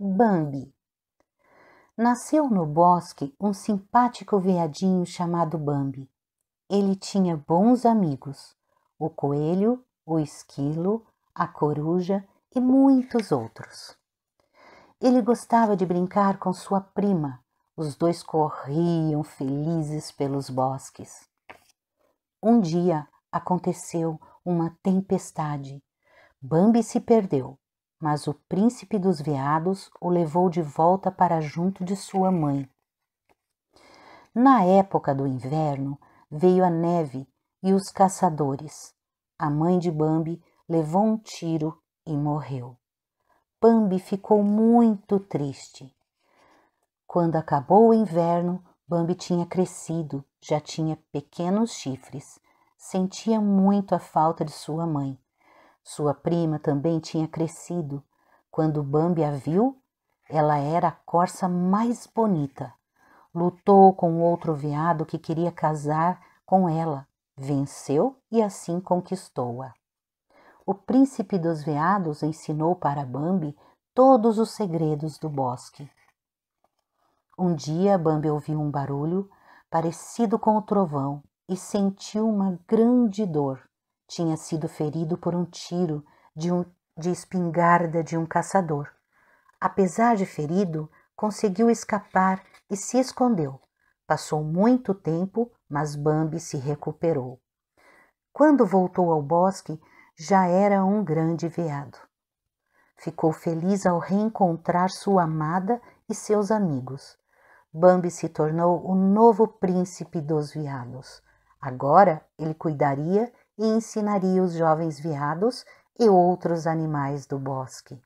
Bambi. Nasceu no bosque um simpático veadinho chamado Bambi. Ele tinha bons amigos: o coelho, o esquilo, a coruja e muitos outros. Ele gostava de brincar com sua prima. Os dois corriam felizes pelos bosques. Um dia aconteceu uma tempestade. Bambi se perdeu mas o príncipe dos veados o levou de volta para junto de sua mãe. Na época do inverno, veio a neve e os caçadores. A mãe de Bambi levou um tiro e morreu. Bambi ficou muito triste. Quando acabou o inverno, Bambi tinha crescido, já tinha pequenos chifres. Sentia muito a falta de sua mãe. Sua prima também tinha crescido. Quando Bambi a viu, ela era a corça mais bonita. Lutou com outro veado que queria casar com ela, venceu e assim conquistou-a. O príncipe dos veados ensinou para Bambi todos os segredos do bosque. Um dia Bambi ouviu um barulho parecido com o trovão e sentiu uma grande dor tinha sido ferido por um tiro de, um, de espingarda de um caçador. Apesar de ferido, conseguiu escapar e se escondeu. Passou muito tempo, mas Bambi se recuperou. Quando voltou ao bosque, já era um grande veado. Ficou feliz ao reencontrar sua amada e seus amigos. Bambi se tornou o novo príncipe dos veados. Agora ele cuidaria e ensinaria os jovens veados e outros animais do bosque.